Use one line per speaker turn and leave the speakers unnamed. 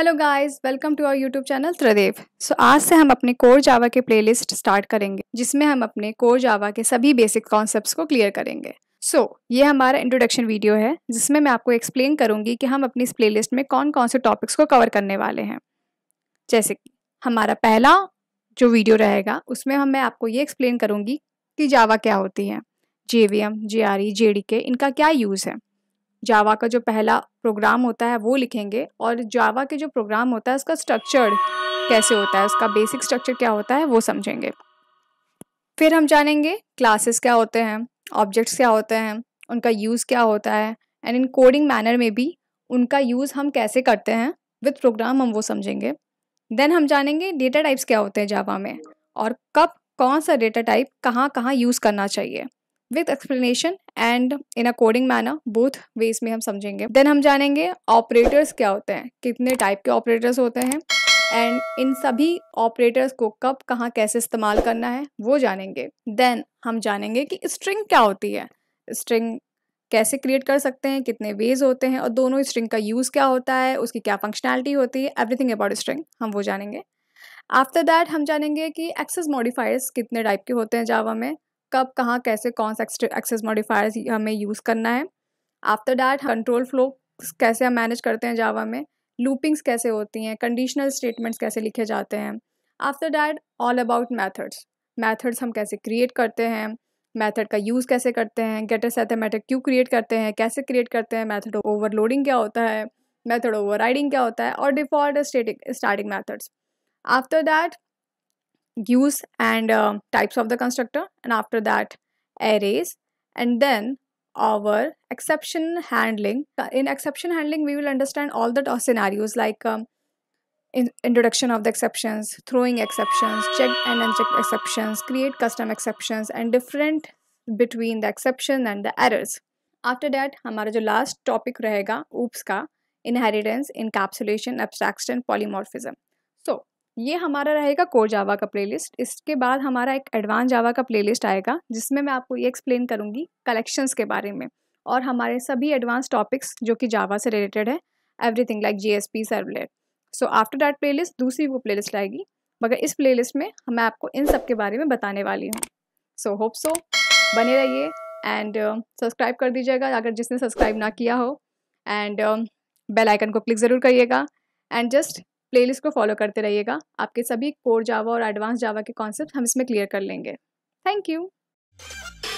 hello guys welcome to our YouTube channel Tridev so आज से हम अपने कोर जावा के प्लेलिस्ट स्टार्ट करेंगे जिसमें हम अपने कोर जावा के सभी बेसिक कॉन्सेप्ट्स को क्लियर करेंगे सो so, ये हमारा इंट्रोडक्शन वीडियो है जिसमें मैं आपको एक्सप्लेन करूंगी कि हम अपनी इस प्लेलिस्ट में कौन कौन से टॉपिक्स को कवर करने वाले हैं जैसे कि हमारा पहला जो वीडियो रहेगा उसमें हम मैं आपको ये एक्सप्लेन करूँगी कि जावा क्या होती है J V M J R E J D K इनका क्या यूज़ है जावा का जो पहला प्रोग्राम होता है वो लिखेंगे और जावा के जो प्रोग्राम होता है उसका स्ट्रक्चर कैसे होता है उसका बेसिक स्ट्रक्चर क्या होता है वो समझेंगे फिर हम जानेंगे क्लासेस क्या होते हैं ऑब्जेक्ट्स क्या होते हैं उनका यूज़ क्या होता है एंड इन कोडिंग मैनर में भी उनका यूज़ हम कैसे करते हैं विद प्रोग्राम हम वो समझेंगे देन हम जानेंगे डेटा टाइप्स क्या होते हैं जावा में और कब कौन सा डेटा टाइप कहाँ कहाँ यूज़ करना चाहिए with explanation and in a coding manner both ways में हम समझेंगे देन हम जानेंगे ऑपरेटर्स क्या होते हैं कितने टाइप के ऑपरेटर्स होते हैं एंड इन सभी ऑपरेटर्स को कब कहाँ कैसे इस्तेमाल करना है वो जानेंगे देन हम जानेंगे कि स्ट्रिंग क्या होती है स्ट्रिंग कैसे क्रिएट कर सकते हैं कितने वेज होते हैं और दोनों स्ट्रिंग का यूज़ क्या होता है उसकी क्या फंक्शनैलिटी होती है एवरीथिंग अबाउट स्ट्रिंग हम वो जानेंगे आफ्टर दैट हम जानेंगे कि एक्सेस मॉडिफायर्स कितने टाइप के होते हैं जावा में कब कहाँ कैसे कौन सा एक्सेस मॉडिफायर्स हमें यूज़ करना है आफ्टर डैट कंट्रोल फ्लो कैसे हम मैनेज करते हैं जावा में लूपिंग्स कैसे होती हैं कंडीशनल स्टेटमेंट्स कैसे लिखे जाते हैं after that all about methods methods हम कैसे क्रिएट करते हैं मैथड का यूज़ कैसे करते हैं गेटर सेथ मेथड क्यों क्रिएट करते हैं कैसे क्रिएट करते हैं मैथड ओवरलोडिंग क्या होता है ओवर राइडिंग क्या होता है और default static starting methods after that use and uh, types of the constructor and after that arrays and then our exception handling uh, in exception handling we will understand all the scenarios like um, in introduction of the exceptions throwing exceptions check and unchecked exceptions create custom exceptions and different between the exception and the errors after that our last topic rahega oops inheritance encapsulation abstraction polymorphism ये हमारा रहेगा core Java का playlist इसके बाद हमारा एक advance जावा का playlist आएगा जिसमें मैं आपको ये एक्सप्लेन करूँगी कलेक्शंस के बारे में और हमारे सभी एडवांस टॉपिक्स जो कि जावा से रिलेटेड है everything like J S P servlet so after that playlist दूसरी वो प्ले लिस्ट आएगी मगर इस प्ले लिस्ट में मैं आपको इन सब के बारे में बताने वाली हूँ सो होप सो बने रहिए एंड सब्सक्राइब uh, कर दीजिएगा अगर जिसने सब्सक्राइब ना किया हो एंड बेल आइकन को क्लिक ज़रूर करिएगा एंड जस्ट प्लेलिस्ट को फॉलो करते रहिएगा आपके सभी कोर जावा और एडवांस जावा के कॉन्सेप्ट हम इसमें क्लियर कर लेंगे थैंक यू